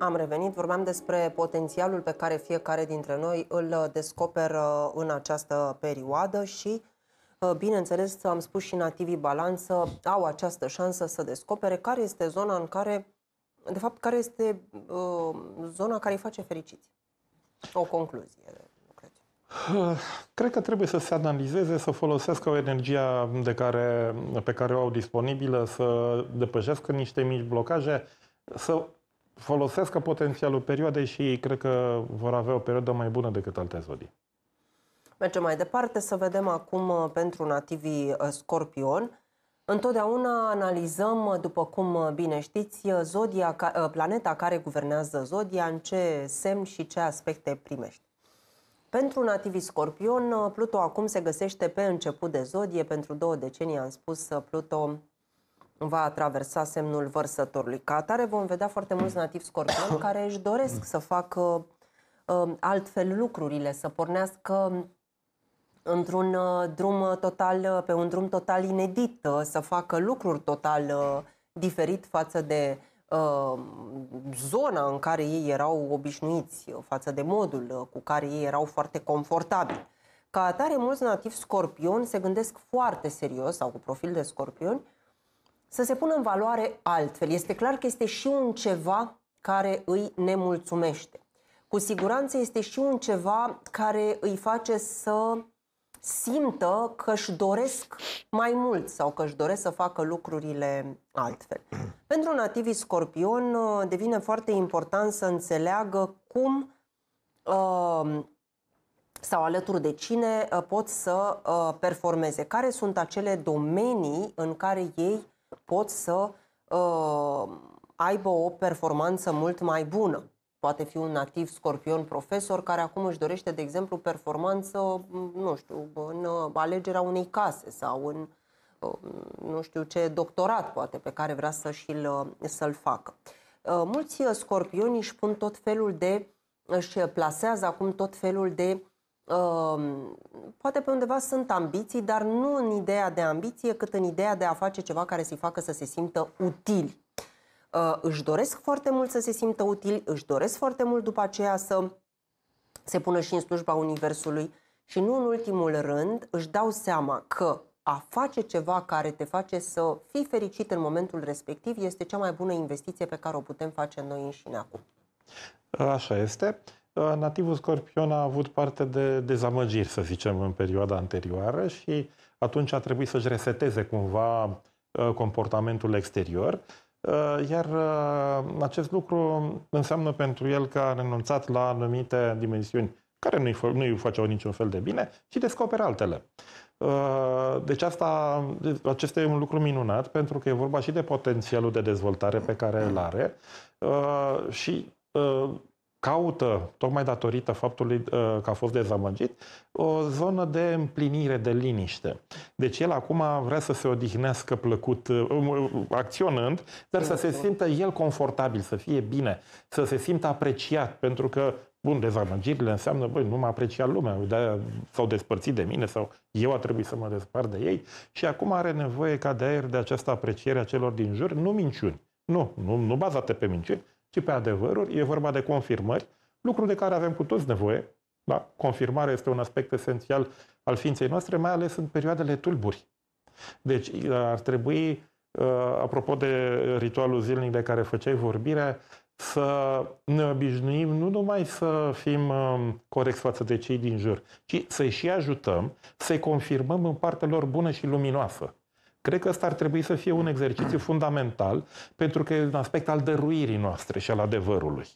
Am revenit, vorbeam despre potențialul pe care fiecare dintre noi îl descoperă în această perioadă și, uh, bineînțeles, am spus și nativii balanță au această șansă să descopere care este zona în care, de fapt, care este uh, zona care îi face fericiți. O concluzie. Uh, cred că trebuie să se analizeze, să folosească o energia de care, pe care o au disponibilă, să depășească niște mici blocaje, să folosesc potențialul perioadei și ei cred că vor avea o perioadă mai bună decât alte zodii. Mergem mai departe să vedem acum uh, pentru nativii uh, scorpion. Întotdeauna analizăm, uh, după cum bine știți, zodia, planeta care guvernează zodia, în ce semn și ce aspecte primește. Pentru nativii scorpion, Pluto acum se găsește pe început de zodie. Pentru două decenii am spus Pluto va traversa semnul vărsătorului. Ca atare vom vedea foarte mulți nativi scorpioni care își doresc să facă uh, altfel lucrurile, să pornească într-un uh, drum total, uh, pe un drum total inedit, uh, să facă lucruri total uh, diferit față de uh, zona în care ei erau obișnuiți, uh, față de modul cu care ei erau foarte confortabili. Ca atare, mulți nativi scorpioni se gândesc foarte serios, sau cu profil de scorpioni, să se pună în valoare altfel. Este clar că este și un ceva care îi nemulțumește. Cu siguranță este și un ceva care îi face să simtă că își doresc mai mult sau că își doresc să facă lucrurile altfel. Pentru nativii scorpion devine foarte important să înțeleagă cum uh, sau alături de cine uh, pot să uh, performeze, care sunt acele domenii în care ei pot să uh, aibă o performanță mult mai bună. Poate fi un activ scorpion profesor care acum își dorește, de exemplu, performanță, mm, nu știu, în uh, alegerea unei case sau în uh, nu știu ce doctorat poate pe care vrea să și-l, uh, să-l facă. Mulți scorpioni își pun tot felul de, își plasează acum tot felul de poate pe undeva sunt ambiții, dar nu în ideea de ambiție, cât în ideea de a face ceva care să-i facă să se simtă util. Uh, își doresc foarte mult să se simtă util. își doresc foarte mult după aceea să se pună și în slujba Universului și nu în ultimul rând își dau seama că a face ceva care te face să fii fericit în momentul respectiv este cea mai bună investiție pe care o putem face noi înșine acum. Așa este. Nativul Scorpion a avut parte de dezamăgiri, să zicem, în perioada anterioară și atunci a trebuit să-și reseteze cumva uh, comportamentul exterior, uh, iar uh, acest lucru înseamnă pentru el că a renunțat la anumite dimensiuni care nu-i, nu-i faceau niciun fel de bine și descoperă altele. Deci asta, acesta e un lucru minunat pentru că e vorba și de potențialul de dezvoltare pe care îl are și caută, tocmai datorită faptului uh, că a fost dezamăgit, o zonă de împlinire, de liniște. Deci el acum vrea să se odihnească plăcut, uh, um, uh, acționând, dar să se exact. simtă el confortabil, să fie bine, să se simtă apreciat, pentru că Bun, dezamăgirile înseamnă, băi, nu m-a apreciat lumea, de s-au despărțit de mine sau eu a trebuit să mă despart de ei și acum are nevoie ca de aer de această apreciere a celor din jur, nu minciuni. Nu, nu, nu bazate pe minciuni, ci pe adevăruri, e vorba de confirmări, lucru de care avem cu toți nevoie. Da? Confirmarea este un aspect esențial al ființei noastre, mai ales în perioadele tulburi. Deci ar trebui, ă, apropo de ritualul zilnic de care făceai vorbire, să ne obișnuim nu numai să fim ă, corecți față de cei din jur, ci să-i și ajutăm, să-i confirmăm în partea lor bună și luminoasă. Cred că ăsta ar trebui să fie un exercițiu fundamental pentru că e un aspect al dăruirii noastre și al adevărului.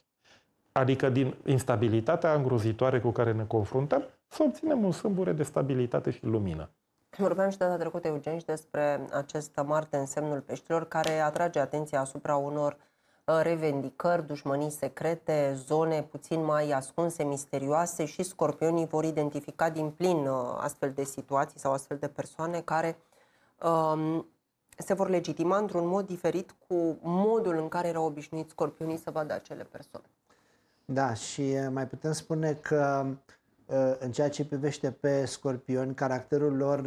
Adică din instabilitatea îngrozitoare cu care ne confruntăm, să obținem un sâmbure de stabilitate și lumină. Vorbeam și data trecută, Eugen, și despre acest Marte în semnul peștilor, care atrage atenția asupra unor uh, revendicări, dușmănii secrete, zone puțin mai ascunse, misterioase și scorpionii vor identifica din plin uh, astfel de situații sau astfel de persoane care uh, Um, se vor legitima într-un mod diferit cu modul în care erau obișnuiți scorpionii să vadă acele persoane. Da, și mai putem spune că în ceea ce privește pe scorpioni, caracterul lor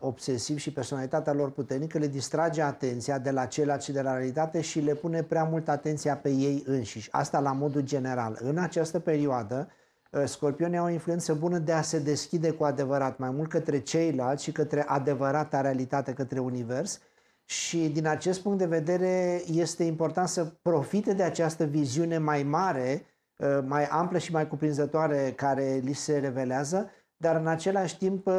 obsesiv și personalitatea lor puternică le distrage atenția de la ceilalți și de la realitate și le pune prea mult atenția pe ei înșiși. Asta la modul general. În această perioadă, Uh, scorpionii au o influență bună de a se deschide cu adevărat mai mult către ceilalți și către adevărata realitate, către univers. Și din acest punct de vedere este important să profite de această viziune mai mare, uh, mai amplă și mai cuprinzătoare care li se revelează, dar în același timp uh,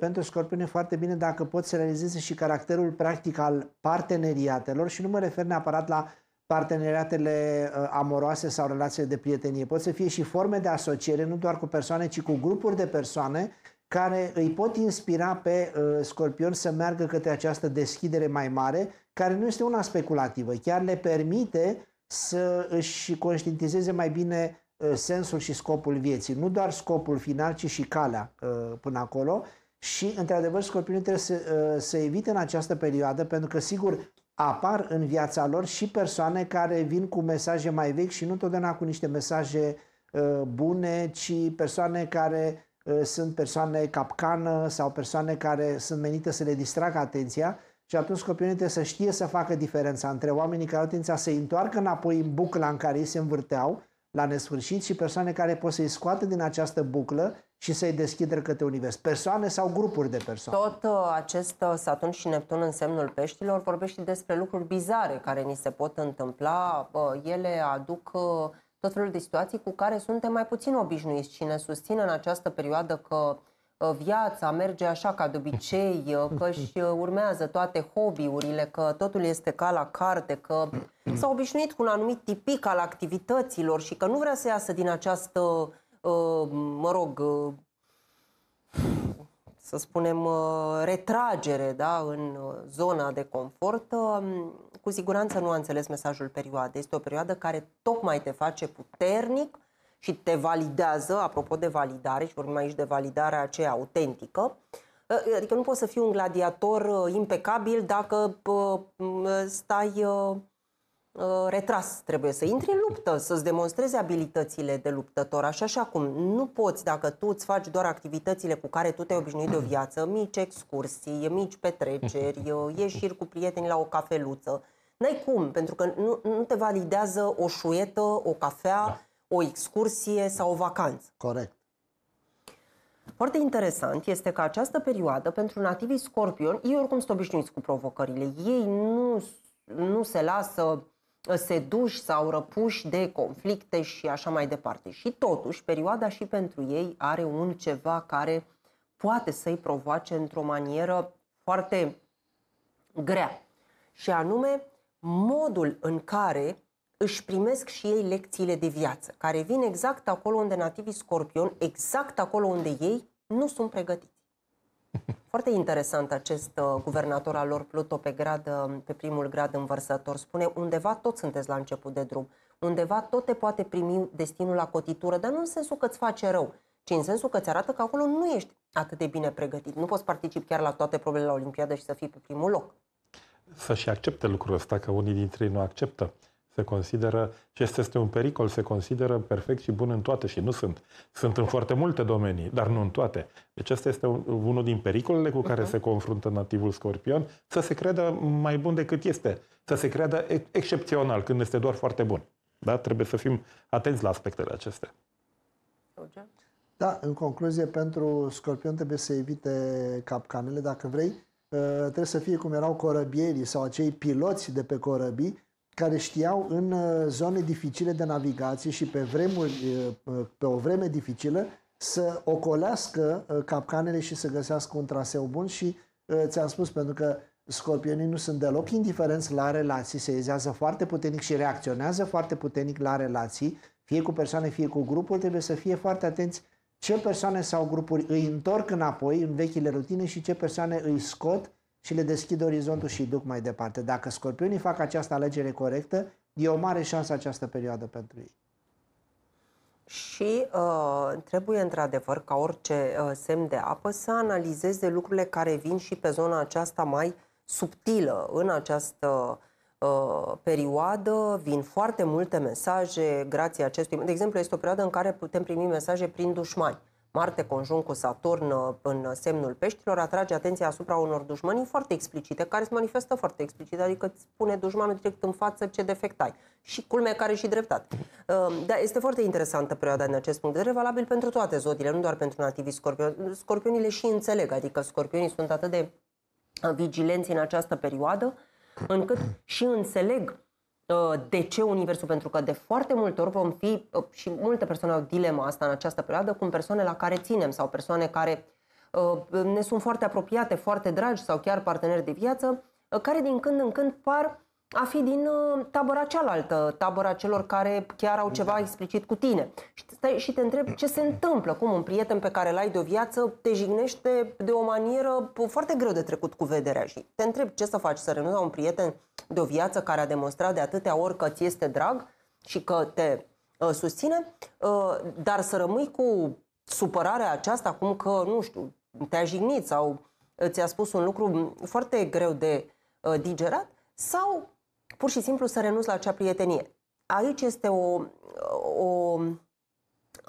pentru scorpion e foarte bine dacă pot să realizeze și caracterul practic al parteneriatelor și nu mă refer neapărat la parteneriatele uh, amoroase sau relațiile de prietenie. Pot să fie și forme de asociere, nu doar cu persoane, ci cu grupuri de persoane care îi pot inspira pe uh, scorpion să meargă către această deschidere mai mare, care nu este una speculativă, chiar le permite să își conștientizeze mai bine uh, sensul și scopul vieții, nu doar scopul final, ci și calea uh, până acolo. Și, într-adevăr, scorpionul trebuie să, uh, să evite în această perioadă, pentru că, sigur, apar în viața lor și persoane care vin cu mesaje mai vechi și nu întotdeauna cu niște mesaje uh, bune, ci persoane care uh, sunt persoane capcană sau persoane care sunt menite să le distragă atenția și atunci copilul trebuie să știe să facă diferența între oamenii care au tendința să-i întoarcă înapoi în bucla în care ei se învârteau la nesfârșit și persoane care pot să-i scoată din această buclă și să-i deschidă către univers. Persoane sau grupuri de persoane. Tot uh, acest uh, Saturn și Neptun în semnul peștilor vorbește despre lucruri bizare care ni se pot întâmpla. Uh, ele aduc uh, tot felul de situații cu care suntem mai puțin obișnuiți. Cine susține în această perioadă că uh, viața merge așa ca de obicei, uh, că își urmează toate hobby-urile, că totul este ca la carte, că s-a obișnuit cu un anumit tipic al activităților și că nu vrea să iasă din această mă rog, să spunem, retragere da, în zona de confort, cu siguranță nu a înțeles mesajul perioadei. Este o perioadă care tocmai te face puternic și te validează, apropo de validare, și vorbim aici de validarea aceea autentică, adică nu poți să fii un gladiator uh, impecabil dacă uh, stai uh, Uh, retras. Trebuie să intri în luptă, să-ți demonstrezi abilitățile de luptător, așa și acum. Nu poți, dacă tu îți faci doar activitățile cu care tu te-ai obișnuit de o viață, mici excursii, mici petreceri, uh, ieșiri cu prieteni la o cafeluță. N-ai cum, pentru că nu, nu te validează o șuietă, o cafea, da. o excursie sau o vacanță. Corect. Foarte interesant este că această perioadă, pentru nativii scorpion, ei oricum sunt obișnuiți cu provocările. Ei nu, nu se lasă Ă, seduși sau răpuși de conflicte și așa mai departe. Și totuși, perioada și pentru ei are un ceva care poate să-i provoace într-o manieră foarte grea. Și anume, modul în care își primesc și ei lecțiile de viață, care vin exact acolo unde nativii scorpion, exact acolo unde ei nu sunt pregătiți. Foarte interesant acest uh, guvernator al lor, Pluto, pe, grad, uh, pe primul grad învărsător. Spune, undeva tot sunteți la început de drum, undeva tot te poate primi destinul la cotitură, dar nu în sensul că îți face rău, ci în sensul că îți arată că acolo nu ești atât de bine pregătit. Nu poți participi chiar la toate problemele la Olimpiadă și să fii pe primul loc. Să și accepte lucrul ăsta, că unii dintre ei nu acceptă se consideră, și este, este un pericol, se consideră perfect și bun în toate și nu sunt. Sunt în foarte multe domenii, dar nu în toate. Deci asta este un, unul din pericolele cu care uh-huh. se confruntă nativul scorpion, să se creadă mai bun decât este, să se creadă excepțional când este doar foarte bun. Da? Trebuie să fim atenți la aspectele acestea. Da, în concluzie, pentru scorpion trebuie să evite capcanele, dacă vrei. Ă, trebuie să fie cum erau corăbierii sau acei piloți de pe corăbii, care știau în uh, zone dificile de navigație și pe, vremuri, uh, pe o vreme dificilă să ocolească uh, capcanele și să găsească un traseu bun și ți-am spus, pentru că scorpionii nu sunt deloc indiferenți la relații, se ezează foarte puternic și reacționează foarte puternic la relații, fie cu persoane, fie cu grupuri, trebuie să fie foarte atenți ce persoane sau grupuri îi întorc înapoi în vechile rutine și ce persoane îi scot și le deschid orizontul și îi duc mai departe. Dacă scorpionii fac această alegere corectă, e o mare șansă această perioadă pentru ei. Și uh, trebuie, într-adevăr, ca orice uh, semn de apă, să analizeze lucrurile care vin și pe zona aceasta mai subtilă. În această uh, perioadă vin foarte multe mesaje, grație acestui. De exemplu, este o perioadă în care putem primi mesaje prin dușmani. Uh, Marte conjunct cu Saturn uh, în semnul peștilor atrage atenția asupra unor dușmănii foarte explicite, care se manifestă foarte explicit, adică îți spune dușmanul direct în față ce defect ai. Și culmea care și dreptat. Uh, da, este foarte interesantă perioada în acest punct de vedere, valabil pentru toate zodiile, nu doar pentru nativii scorpioni. Scorpionile și înțeleg, adică scorpionii sunt atât de uh, vigilenți în această perioadă, încât și înțeleg Uh, de ce Universul? Pentru că de foarte multe ori vom fi, uh, și multe persoane au dilema asta în această perioadă, cu persoane la care ținem sau persoane care uh, ne sunt foarte apropiate, foarte dragi sau chiar parteneri de viață, care din când în când par a fi din uh, tabăra cealaltă, tabăra celor care chiar au ceva da. explicit cu tine. Și stai și te întreb ce se întâmplă, cum un prieten pe care l-ai de o viață te jignește de o manieră foarte greu de trecut cu vederea și te întreb ce să faci, să renunți la un prieten de o viață care a demonstrat de atâtea ori că ți este drag și că te uh, susține, uh, dar să rămâi cu supărarea aceasta acum că, nu știu, te-a jignit sau ți-a spus un lucru foarte greu de uh, digerat sau pur și simplu să renunți la acea prietenie. Aici este o, o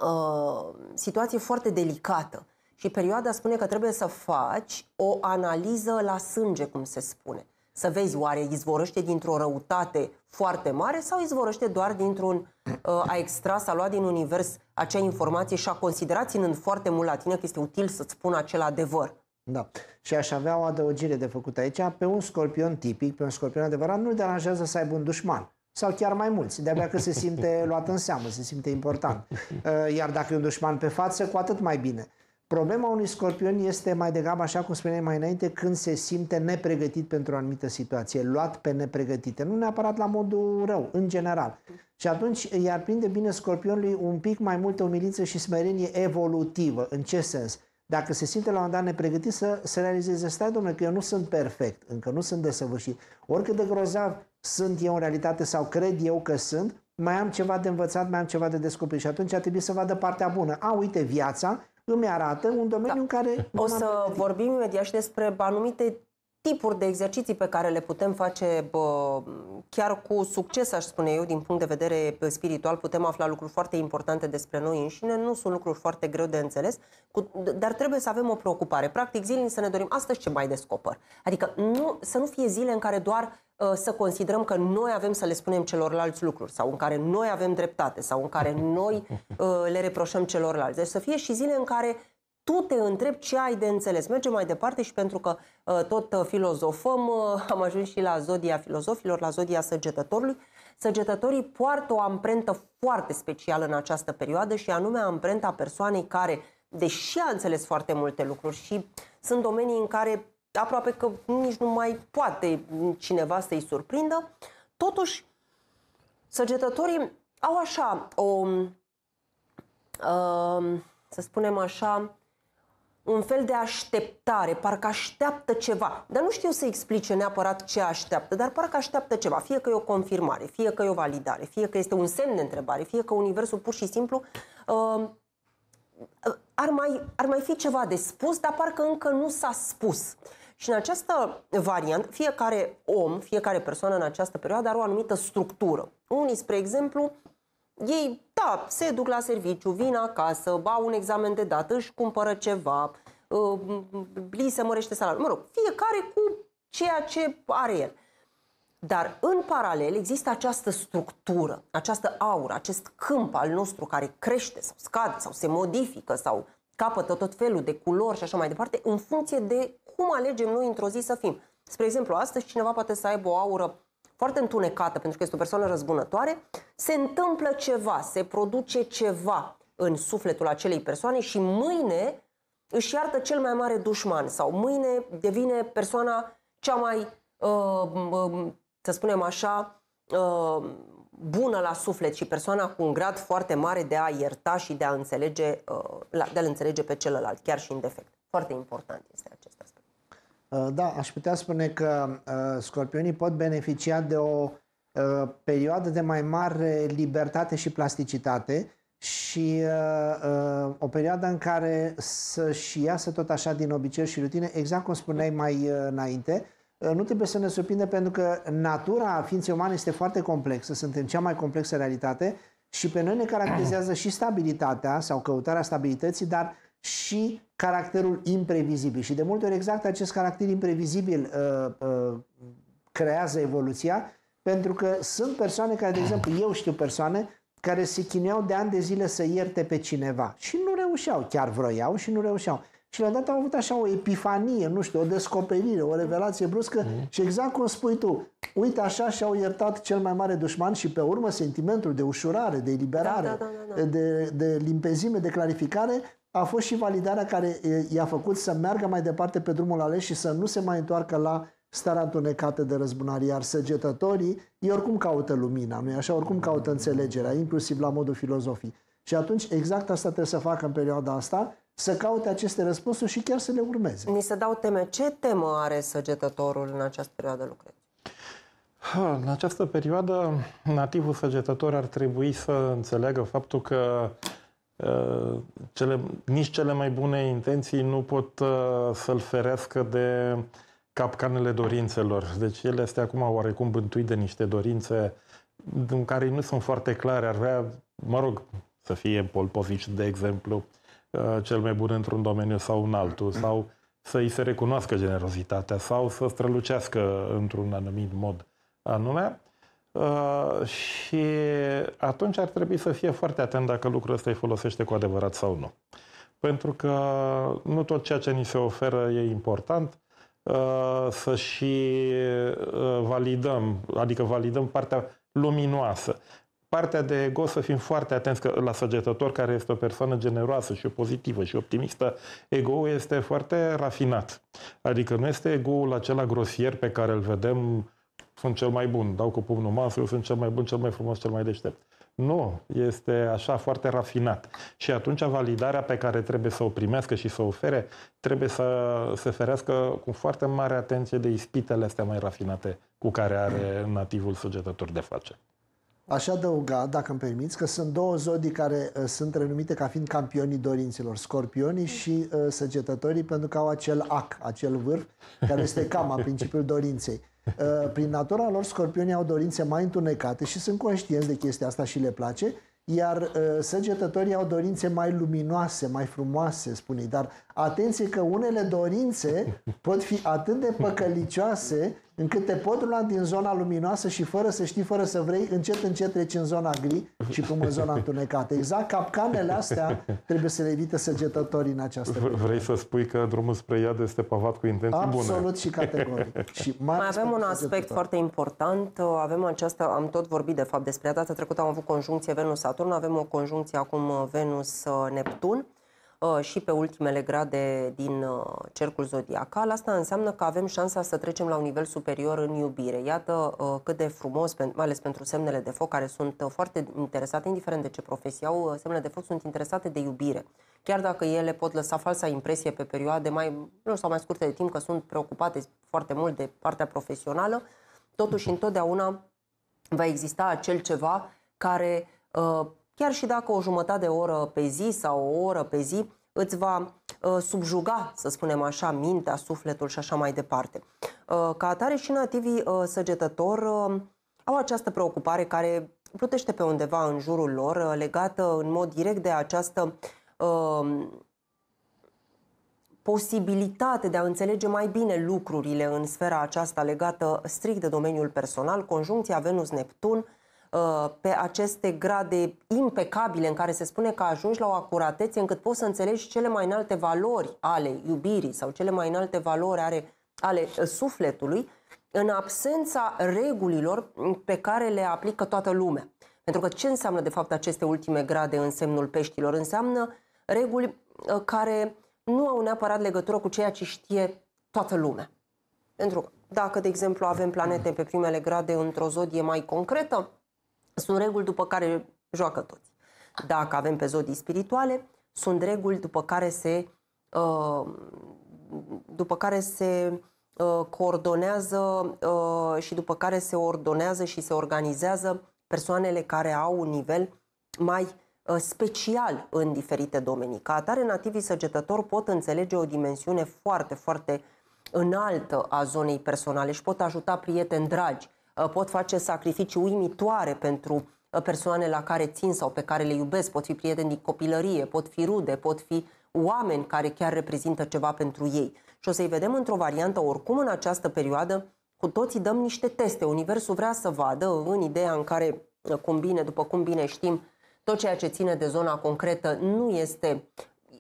o situație foarte delicată și perioada spune că trebuie să faci o analiză la sânge, cum se spune. Să vezi oare izvorăște dintr-o răutate foarte mare sau izvorăște doar dintr-un uh, a extras, a luat din univers acea informație și a considerat ținând foarte mult la tine că este util să-ți spun acel adevăr. Da. Și aș avea o adăugire de făcut aici. Pe un scorpion tipic, pe un scorpion adevărat, nu-l deranjează să aibă un dușman. Sau chiar mai mulți. De-abia că se simte luat în seamă, se simte important. Uh, iar dacă e un dușman pe față, cu atât mai bine. Problema unui scorpion este mai degrabă, așa cum spuneam mai înainte, când se simte nepregătit pentru o anumită situație, luat pe nepregătite, nu neapărat la modul rău, în general. Și atunci i-ar prinde bine scorpionului un pic mai multă umilință și smerenie evolutivă. În ce sens? dacă se simte la un moment dat nepregătit să, să realizeze, stai domnule, că eu nu sunt perfect, încă nu sunt desăvârșit. Oricât de grozav sunt eu în realitate sau cred eu că sunt, mai am ceva de învățat, mai am ceva de descoperit și atunci a trebuit să vadă partea bună. A, uite, viața îmi arată un da. domeniu da. în care... O să vorbim imediat și despre anumite tipuri de exerciții pe care le putem face bă, chiar cu succes, aș spune eu, din punct de vedere spiritual, putem afla lucruri foarte importante despre noi înșine, nu sunt lucruri foarte greu de înțeles, cu, dar trebuie să avem o preocupare. Practic, zilnic să ne dorim astăzi ce mai descoper. Adică nu, să nu fie zile în care doar uh, să considerăm că noi avem să le spunem celorlalți lucruri sau în care noi avem dreptate sau în care noi uh, le reproșăm celorlalți. Deci să fie și zile în care tu te întrebi ce ai de înțeles. Mergem mai departe și pentru că uh, tot uh, filozofăm, uh, am ajuns și la zodia filozofilor, la zodia săgetătorului. Săgetătorii poartă o amprentă foarte specială în această perioadă și anume amprenta persoanei care, deși a înțeles foarte multe lucruri și sunt domenii în care aproape că nici nu mai poate cineva să-i surprindă, totuși săgetătorii au așa o, uh, să spunem așa, un fel de așteptare, parcă așteaptă ceva. Dar nu știu să explice neapărat ce așteaptă, dar parcă așteaptă ceva. Fie că e o confirmare, fie că e o validare, fie că este un semn de întrebare, fie că Universul pur și simplu uh, uh ar, mai, ar mai fi ceva de spus, dar parcă încă nu s-a spus. Și în această variantă, fiecare om, fiecare persoană în această perioadă are o anumită structură. Unii, spre exemplu, ei, da, se duc la serviciu, vin acasă, au un examen de dată, își cumpără ceva, uh, li se mărește salariul. Mă rog, fiecare cu ceea ce are el. Dar în paralel există această structură, această aură, acest câmp al nostru care crește sau scade sau se modifică sau capătă tot felul de culori și așa mai departe, în funcție de cum alegem noi într-o zi să fim. Spre exemplu, astăzi cineva poate să aibă o aură foarte întunecată, pentru că este o persoană răzbunătoare, se întâmplă ceva, se produce ceva în sufletul acelei persoane și mâine își iartă cel mai mare dușman sau mâine devine persoana cea mai, uh, să spunem așa, uh, bună la suflet și persoana cu un grad foarte mare de a ierta și de a înțelege, uh, de a înțelege pe celălalt, chiar și în defect. Foarte important este acest. Uh, da, aș putea spune că uh, scorpionii pot beneficia de o uh, perioadă de mai mare libertate și plasticitate și o perioadă în care să-și iasă tot așa din obiceiuri și rutine, exact cum spuneai mai înainte, nu trebuie să ne surprindă pentru că natura ființei umane este foarte complexă, suntem cea mai complexă realitate și pe noi ne caracterizează și stabilitatea sau căutarea stabilității, dar și caracterul imprevizibil. Și de multe ori exact acest caracter imprevizibil uh, uh, creează evoluția, pentru că sunt persoane care, de exemplu, eu știu persoane care se chineau de ani de zile să ierte pe cineva și nu reușeau, chiar vroiau și nu reușeau. Și la un dat au avut așa o epifanie, nu știu, o descoperire, o revelație bruscă mm. și exact cum spui tu, uite așa și-au iertat cel mai mare dușman și pe urmă sentimentul de ușurare, de da, eliberare, da, da, da, da, da. De, de limpezime, de clarificare a fost și validarea care i-a făcut să meargă mai departe pe drumul ales și să nu se mai întoarcă la starea întunecată de răzbunare, iar săgetătorii, ei oricum caută lumina, nu-i așa? Oricum caută înțelegerea, inclusiv la modul filozofii. Și atunci exact asta trebuie să facă în perioada asta, să caute aceste răspunsuri și chiar să le urmeze. Ni se dau teme. Ce temă are săgetătorul în această perioadă, lucrezi? În această perioadă, nativul săgetător ar trebui să înțeleagă faptul că cele, nici cele mai bune intenții nu pot uh, să-l ferească de capcanele dorințelor. Deci el este acum oarecum bântuit de niște dorințe din care nu sunt foarte clare. Ar vrea, mă rog, să fie Polpovici, de exemplu, uh, cel mai bun într-un domeniu sau în altul, sau să îi se recunoască generozitatea, sau să strălucească într-un anumit mod anume. Uh, și atunci ar trebui să fie foarte atent dacă lucrul ăsta îi folosește cu adevărat sau nu. Pentru că nu tot ceea ce ni se oferă e important uh, să și uh, validăm, adică validăm partea luminoasă. Partea de ego să fim foarte atenți că, la săgetător care este o persoană generoasă și pozitivă și optimistă. ego este foarte rafinat. Adică nu este ego-ul acela grosier pe care îl vedem sunt cel mai bun, dau cu pumnul masă, eu sunt cel mai bun, cel mai frumos, cel mai deștept. Nu, este așa foarte rafinat. Și atunci validarea pe care trebuie să o primească și să o ofere, trebuie să se ferească cu foarte mare atenție de ispitele astea mai rafinate cu care are nativul săgetător de face. Aș adăuga, dacă îmi permiți, că sunt două zodii care uh, sunt renumite ca fiind campionii dorinților, scorpionii mm. și uh, săgetătorii, pentru că au acel ac, acel vârf, care este cama, principiul dorinței. Uh, prin natura lor, scorpionii au dorințe mai întunecate și sunt conștienți de chestia asta și le place, iar uh, săgetătorii au dorințe mai luminoase, mai frumoase, spune dar atenție că unele dorințe pot fi atât de păcălicioase încât te pot lua din zona luminoasă și fără să știi, fără să vrei, încet, încet treci în zona gri și cum în zona întunecată. Exact capcanele astea trebuie să le evite săgetătorii în această Vrei perioadă. să spui că drumul spre iad este pavat cu intenții Absolut bune. Absolut și categoric. și mai avem un aspect foarte important. Avem această, am tot vorbit de fapt despre Data trecută am avut conjuncție Venus-Saturn, avem o conjuncție acum Venus-Neptun. Uh, și pe ultimele grade din uh, cercul zodiacal, asta înseamnă că avem șansa să trecem la un nivel superior în iubire. Iată uh, cât de frumos, mai ales pentru semnele de foc, care sunt foarte interesate, indiferent de ce profesie au, semnele de foc sunt interesate de iubire. Chiar dacă ele pot lăsa falsa impresie pe perioade mai nu sau mai scurte de timp că sunt preocupate foarte mult de partea profesională, totuși întotdeauna va exista acel ceva care chiar și dacă o jumătate de oră pe zi sau o oră pe zi îți va uh, subjuga, să spunem așa, mintea, sufletul și așa mai departe. Uh, ca atare și nativii uh, săgetător au această preocupare care plutește pe undeva în jurul lor, legată în mod direct de această posibilitate de a înțelege mai bine lucrurile în sfera aceasta legată strict de domeniul personal, conjuncția Venus-Neptun, Uh, pe aceste grade impecabile în care se spune că ajungi la o acuratețe încât poți să înțelegi cele mai înalte valori ale iubirii sau cele mai înalte valori ale, ale uh, sufletului, în absența regulilor pe care le aplică toată lumea. Pentru că ce înseamnă de fapt aceste ultime grade în semnul peștilor? Înseamnă reguli uh, care nu au neapărat legătură cu ceea ce știe toată lumea. Pentru că dacă, de exemplu, avem planete pe primele grade într-o zodie mai concretă, sunt reguli după care joacă toți. Dacă avem pe zodii spirituale, sunt reguli după care se, uh, după care se uh, coordonează uh, și după care se ordonează și se organizează persoanele care au un nivel mai special în diferite domenii. Ca atare, nativii săgetători pot înțelege o dimensiune foarte, foarte înaltă a zonei personale și pot ajuta prieteni dragi Uh, pot face sacrificii uimitoare pentru uh, persoane la care țin sau pe care le iubesc, pot fi prieteni din copilărie, pot fi rude, pot fi oameni care chiar reprezintă ceva pentru ei. Și o să-i vedem într-o variantă, oricum în această perioadă, cu toții dăm niște teste. Universul vrea să vadă în ideea în care uh, combine, după cum bine știm, tot ceea ce ține de zona concretă nu este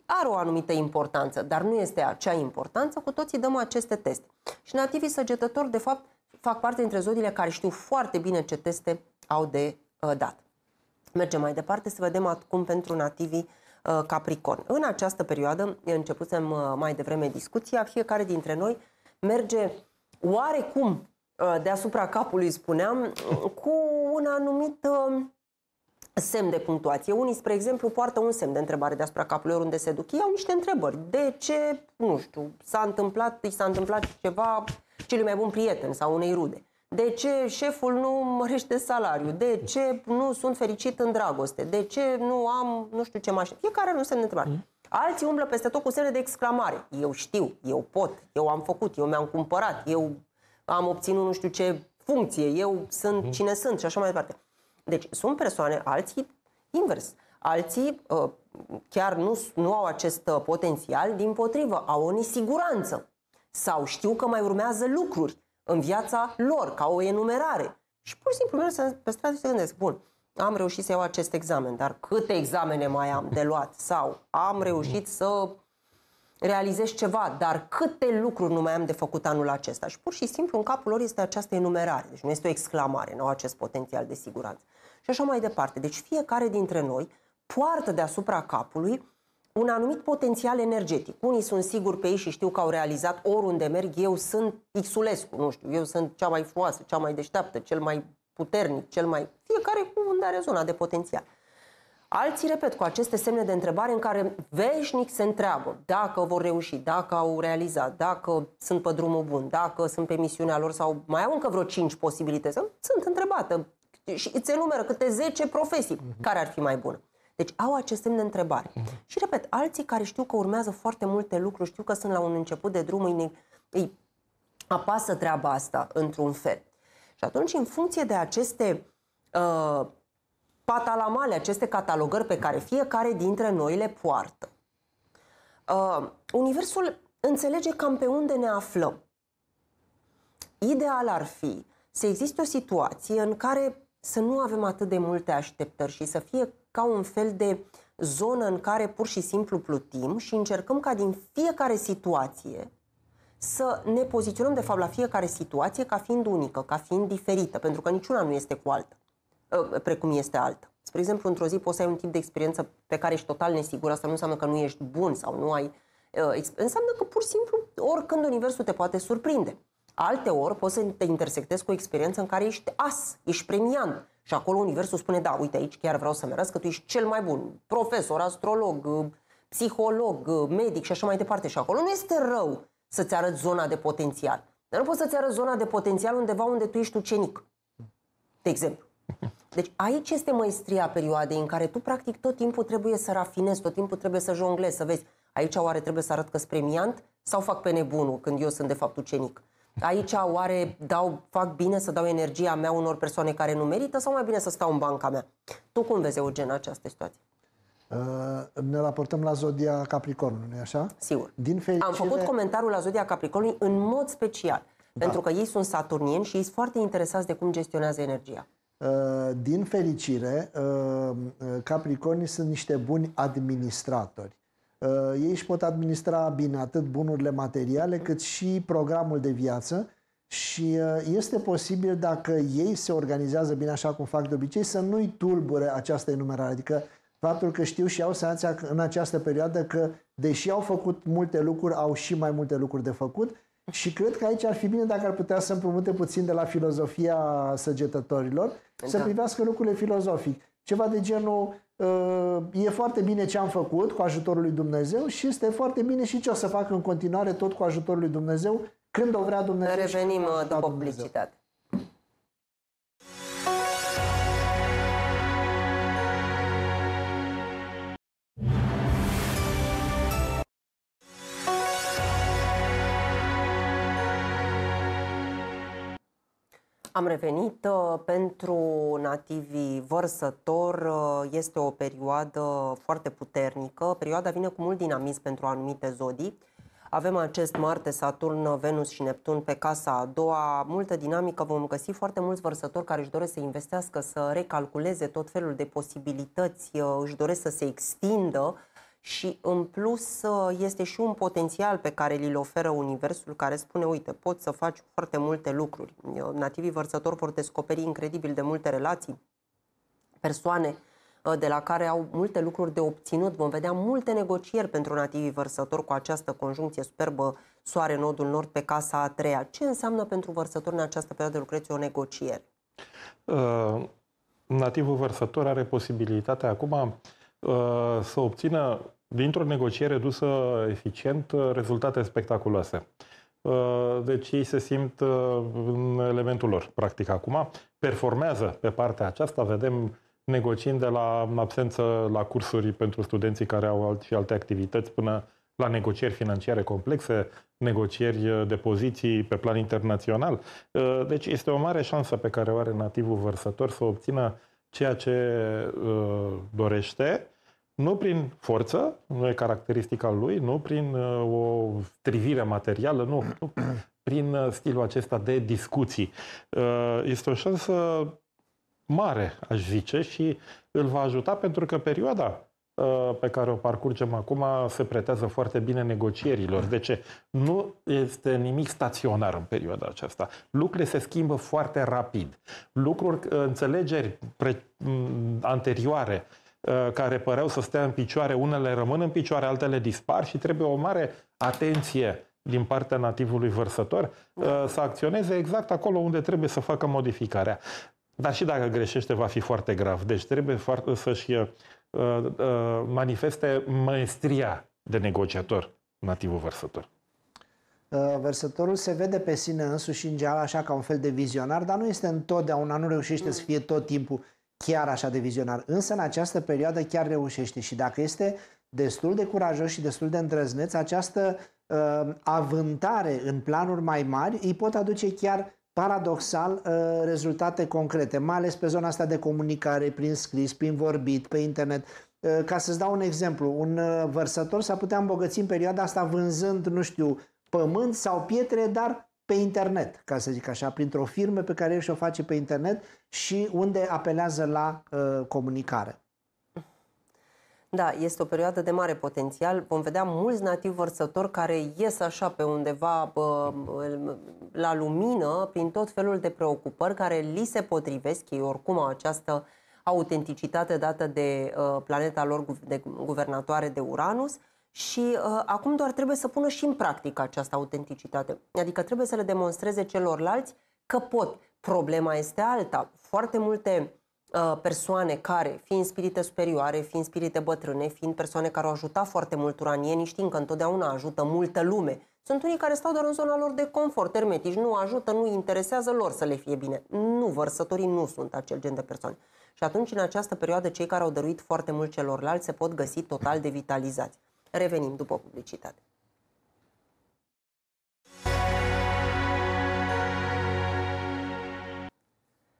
are o anumită importanță, dar nu este acea importanță, cu toții dăm aceste teste. Și nativii săgetători, de fapt, fac parte dintre zodiile care știu foarte bine ce teste au de uh, dat. Mergem mai departe să vedem acum pentru nativii uh, Capricorn. În această perioadă, începusem uh, mai devreme discuția, fiecare dintre noi merge oarecum uh, deasupra capului, spuneam, uh, cu un anumit uh, semn de punctuație. Unii, spre exemplu, poartă un semn de întrebare deasupra capului oriunde se duc. Ei au niște întrebări. De ce, nu știu, s-a întâmplat, i s-a întâmplat ceva, celui mai bun prieten sau unei rude. De ce șeful nu mărește salariul? De ce nu sunt fericit în dragoste? De ce nu am nu știu ce mașină? Fiecare nu un semn întrebare. Mm-hmm. Alții umblă peste tot cu semne de exclamare. Eu știu, eu pot, eu am făcut, eu mi-am cumpărat, eu am obținut nu știu ce funcție, eu sunt mm-hmm. cine sunt și așa mai departe. Deci sunt persoane, alții invers. Alții uh, chiar nu, nu au acest uh, potențial, din potrivă, au o nesiguranță. Sau știu că mai urmează lucruri în viața lor, ca o enumerare. Și pur și simplu merg să pe stradă și să gândesc, bun, am reușit să iau acest examen, dar câte examene mai am de luat? Sau am reușit să realizez ceva, dar câte lucruri nu mai am de făcut anul acesta? Și pur și simplu în capul lor este această enumerare, deci nu este o exclamare, nu au acest potențial de siguranță. Și așa mai departe. Deci fiecare dintre noi poartă deasupra capului un anumit potențial energetic. Unii sunt siguri pe ei și știu că au realizat oriunde merg, eu sunt Xulescu, nu știu, eu sunt cea mai foasă, cea mai deșteaptă, cel mai puternic, cel mai... Fiecare cu unde are zona de potențial. Alții, repet, cu aceste semne de întrebare în care veșnic se întreabă dacă vor reuși, dacă au realizat, dacă sunt pe drumul bun, dacă sunt pe misiunea lor sau mai au încă vreo 5 posibilități. Sunt întrebată și îți enumeră câte 10 profesii mhm. care ar fi mai bună. Deci au acest semn de întrebare. Uh-huh. Și repet, alții care știu că urmează foarte multe lucruri, știu că sunt la un început de drum, îi, îi apasă treaba asta într-un fel. Și atunci, în funcție de aceste uh, patalamale, aceste catalogări pe care fiecare dintre noi le poartă, uh, Universul înțelege cam pe unde ne aflăm. Ideal ar fi să existe o situație în care să nu avem atât de multe așteptări și să fie ca un fel de zonă în care pur și simplu plutim și încercăm ca din fiecare situație să ne poziționăm, de fapt, la fiecare situație ca fiind unică, ca fiind diferită, pentru că niciuna nu este cu alta, ă, precum este alta. Spre exemplu, într-o zi poți să ai un tip de experiență pe care ești total nesigur, asta nu înseamnă că nu ești bun sau nu ai... Ă, înseamnă că pur și simplu oricând universul te poate surprinde. Alte ori poți să te intersectezi cu o experiență în care ești as, ești premiant și acolo universul spune, da, uite aici chiar vreau să-mi că tu ești cel mai bun. Profesor, astrolog, psiholog, medic și așa mai departe. Și acolo nu este rău să-ți arăți zona de potențial. Dar nu poți să-ți arăți zona de potențial undeva unde tu ești ucenic. De exemplu. Deci aici este maestria perioadei în care tu practic tot timpul trebuie să rafinezi, tot timpul trebuie să jonglezi, să vezi aici oare trebuie să arăt că sunt premiant sau fac pe nebunul când eu sunt de fapt ucenic. Aici oare dau, fac bine să dau energia mea unor persoane care nu merită sau mai bine să stau în banca mea? Tu cum vezi, Eugen, această situație? Uh, ne raportăm la Zodia Capricornului, nu așa? Sigur. Din fericire... Am făcut comentariul la Zodia Capricornului în mod special, da. pentru că ei sunt saturnieni și ei sunt foarte interesați de cum gestionează energia. Uh, din fericire, uh, Capricornii sunt niște buni administratori. Uh, ei își pot administra bine atât bunurile materiale cât și programul de viață și uh, este posibil dacă ei se organizează bine așa cum fac de obicei să nu-i tulbure această enumerare. Adică faptul că știu și au senzația în această perioadă că deși au făcut multe lucruri, au și mai multe lucruri de făcut și cred că aici ar fi bine dacă ar putea să împrumute puțin de la filozofia săgetătorilor, exact. să da. privească lucrurile filozofic. Ceva de genul, uh, e foarte bine ce am făcut cu ajutorul lui Dumnezeu și este foarte bine și ce o să fac în continuare tot cu ajutorul lui Dumnezeu când o vrea Dumnezeu. Revenim uh, după publicitate. Am revenit uh, pentru nativii vărsător. Uh, este o perioadă foarte puternică. Perioada vine cu mult dinamism pentru anumite zodii. Avem acest Marte, Saturn, Venus și Neptun pe casa a doua, multă dinamică, vom găsi foarte mulți vărsători care își doresc să investească, să recalculeze tot felul de posibilități, uh, își doresc să se extindă și în plus uh, este și un potențial pe care îl oferă Universul care spune, uite, poți să faci foarte multe lucruri. Uh, nativii vărsători vor descoperi incredibil de multe relații, persoane uh, de la care au multe lucruri de obținut. Vom vedea multe negocieri pentru nativii vărsători cu această conjuncție superbă Soare-Nodul Nord pe casa a treia. Ce înseamnă pentru vărsători în această perioadă, de Lucreție, o negociere? Uh, nativul vărsător are posibilitatea acum Uh, să obțină dintr-o negociere dusă eficient uh, rezultate spectaculoase. Uh, deci ei se simt în elementul lor, practic acum. Performează pe partea aceasta, vedem negociind de la absență la cursuri pentru studenții care au alt și alte activități până la negocieri financiare complexe, negocieri de poziții pe plan internațional. Deci este o mare șansă pe care o are nativul vărsător să obțină ceea ce uh, dorește, nu prin forță, nu e caracteristica lui, nu prin uh, o trivire materială, nu, nu prin uh, stilul acesta de discuții. Uh, este o șansă mare, aș zice, și îl va ajuta pentru că perioada Uh, pe care o parcurgem acum se pretează foarte bine negocierilor. De ce? Nu este nimic staționar în perioada aceasta. Lucrurile se schimbă foarte rapid. Lucruri, uh, înțelegeri pre- mm, anterioare uh, care păreau să stea în picioare, unele rămân în picioare, altele dispar și trebuie o mare atenție din partea nativului vărsător să acționeze exact acolo unde trebuie să facă modificarea. Dar și dacă greșește, va fi foarte grav. Deci trebuie să-și Uh, uh, manifeste maestria de negociator nativul vărsător. Uh, Versătorul se vede pe sine însuși în geal așa ca un fel de vizionar, dar nu este întotdeauna, nu reușește să fie tot timpul chiar așa de vizionar. Însă în această perioadă chiar reușește și dacă este destul de curajos și destul de îndrăzneț, această uh, avântare în planuri mai mari îi pot aduce chiar paradoxal, uh, rezultate concrete, mai ales pe zona asta de comunicare, prin scris, prin vorbit, pe internet. Uh, ca să-ți dau un exemplu, un uh, vărsător s-a putea îmbogăți în perioada asta vânzând, nu știu, pământ sau pietre, dar pe internet, ca să zic așa, printr-o firmă pe care el și-o face pe internet și unde apelează la uh, comunicare. Da, este o perioadă de mare potențial. Vom vedea mulți nativi vărsători care ies așa pe undeva bă, la lumină prin tot felul de preocupări care li se potrivesc. Ei oricum au această autenticitate dată de uh, planeta lor de guvernatoare de Uranus și uh, acum doar trebuie să pună și în practică această autenticitate. Adică trebuie să le demonstreze celorlalți că pot. Problema este alta. Foarte multe Uh, persoane care, fiind spirite superioare, fiind spirite bătrâne, fiind persoane care au ajutat foarte mult uranieni, știind că întotdeauna ajută multă lume. Sunt unii care stau doar în zona lor de confort, ermetici, nu ajută, nu interesează lor să le fie bine. Nu, vărsătorii nu sunt acel gen de persoane. Și atunci, în această perioadă, cei care au dăruit foarte mult celorlalți se pot găsi total devitalizați. Revenim după publicitate.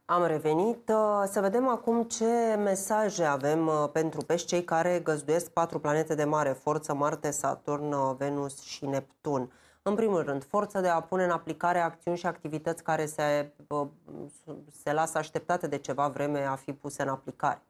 Am revenit. Uh, să vedem acum ce mesaje avem uh, pentru pești cei care găzduiesc patru planete de mare forță, Marte, Saturn, uh, Venus și Neptun. În primul rând, forța de a pune în aplicare acțiuni și activități care se, se lasă așteptate de ceva vreme a fi puse în aplicare.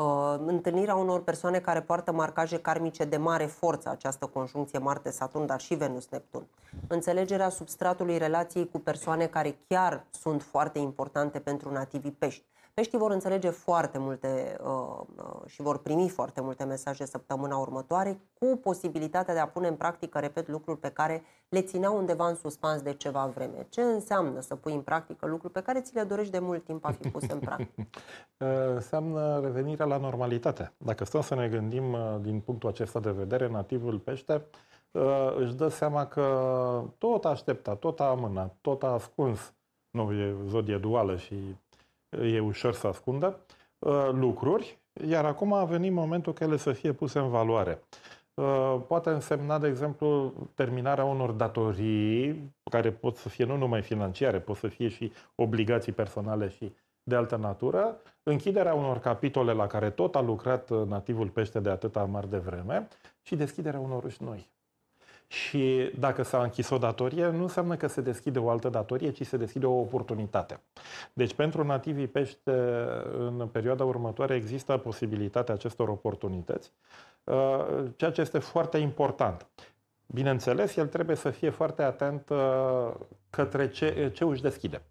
Uh, întâlnirea unor persoane care poartă marcaje karmice de mare forță, această conjuncție Marte-Saturn, dar și Venus-Neptun. Înțelegerea substratului relației cu persoane care chiar sunt foarte importante pentru nativii pești. Peștii vor înțelege foarte multe uh, uh, și vor primi foarte multe mesaje săptămâna următoare cu posibilitatea de a pune în practică, repet, lucruri pe care le țineau undeva în suspans de ceva vreme. Ce înseamnă să pui în practică lucruri pe care ți le dorești de mult timp a fi pus în practică? Uh, înseamnă revenirea la normalitate. Dacă stăm să ne gândim uh, din punctul acesta de vedere, nativul pește își dă seama că tot a așteptat, tot a amânat, tot a ascuns. Nu, e zodie duală și e ușor să ascundă, uh, lucruri, iar acum a venit momentul că ele să fie puse în valoare. Uh, poate însemna, de exemplu, terminarea unor datorii care pot să fie nu numai financiare, pot să fie și obligații personale și de altă natură, închiderea unor capitole la care tot a lucrat uh, nativul pește de atâta amar de vreme și deschiderea unor uși noi. Și dacă s-a închis o datorie, nu înseamnă că se deschide o altă datorie, ci se deschide o oportunitate. Deci, pentru nativii pește, în perioada următoare există posibilitatea acestor oportunități, uh, ceea ce este foarte important. Bineînțeles, el trebuie să fie foarte atent uh, către ce, ce își deschide.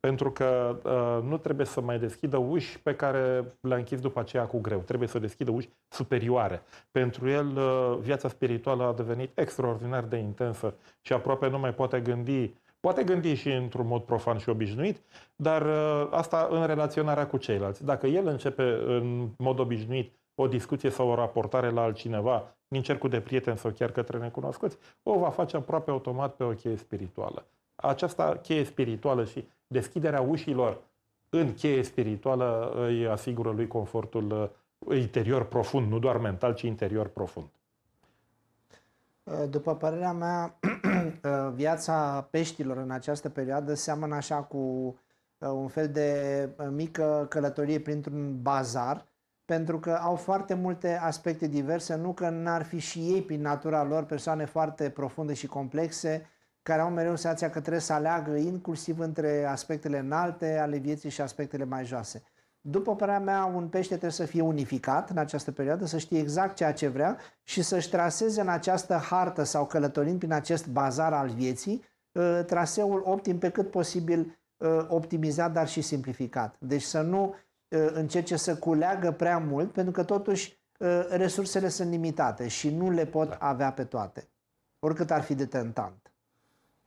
Pentru că uh, nu trebuie să mai deschidă uși pe care le-a închis după aceea cu greu. Trebuie să deschidă uși superioare. Pentru el, uh, viața spirituală a devenit extraordinar de intensă și aproape nu mai poate gândi. Poate gândi și într-un mod profan și obișnuit, dar uh, asta în relaționarea cu ceilalți. Dacă el începe în mod obișnuit o discuție sau o raportare la altcineva, din cercul de prieteni sau chiar către necunoscuți, o va face aproape automat pe o cheie spirituală. Aceasta cheie spirituală și deschiderea ușilor în cheie spirituală îi asigură lui confortul uh, interior profund, nu doar mental, ci interior profund. Uh, după părerea mea, uh, viața peștilor în această perioadă seamănă așa cu un fel de mică călătorie printr-un bazar, pentru că au foarte multe aspecte diverse, nu că n-ar fi și ei prin natura lor persoane foarte profunde și complexe, care au mereu senzația că trebuie să aleagă inclusiv între aspectele înalte ale vieții și aspectele mai joase. După părerea mea, un pește trebuie să fie unificat în această perioadă, să știe exact ceea ce vrea și să-și traseze în această hartă sau călătorind prin acest bazar al vieții, ă, traseul optim pe cât posibil ă, optimizat, dar și simplificat. Deci să nu ă, încerce să culeagă prea mult, pentru că totuși resursele sunt limitate și nu le pot da. avea pe toate, oricât ar fi de tentant.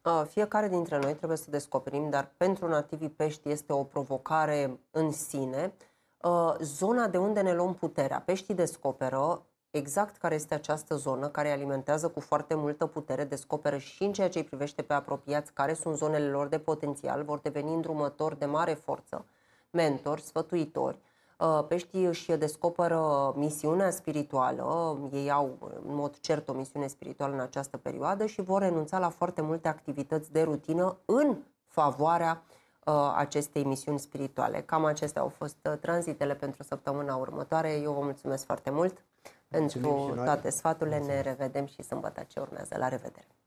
Uh, fiecare dintre noi trebuie să descoperim, dar pentru nativii pești este o provocare în sine, uh, zona de unde ne luăm puterea. Peștii descoperă exact care este această zonă care alimentează cu foarte multă putere, descoperă și în ceea ce îi privește pe apropiați care sunt zonele lor de potențial, vor deveni îndrumători de mare forță, mentori, sfătuitori, Uh, peștii își descoperă misiunea spirituală, ei au în mod cert o misiune spirituală în această perioadă și vor renunța la foarte multe activități de rutină în favoarea uh, acestei misiuni spirituale. Cam acestea au fost uh, tranzitele pentru săptămâna următoare. Eu vă mulțumesc foarte mult mulțumesc pentru toate sfaturile. Ne revedem și sâmbătă ce urmează. La revedere!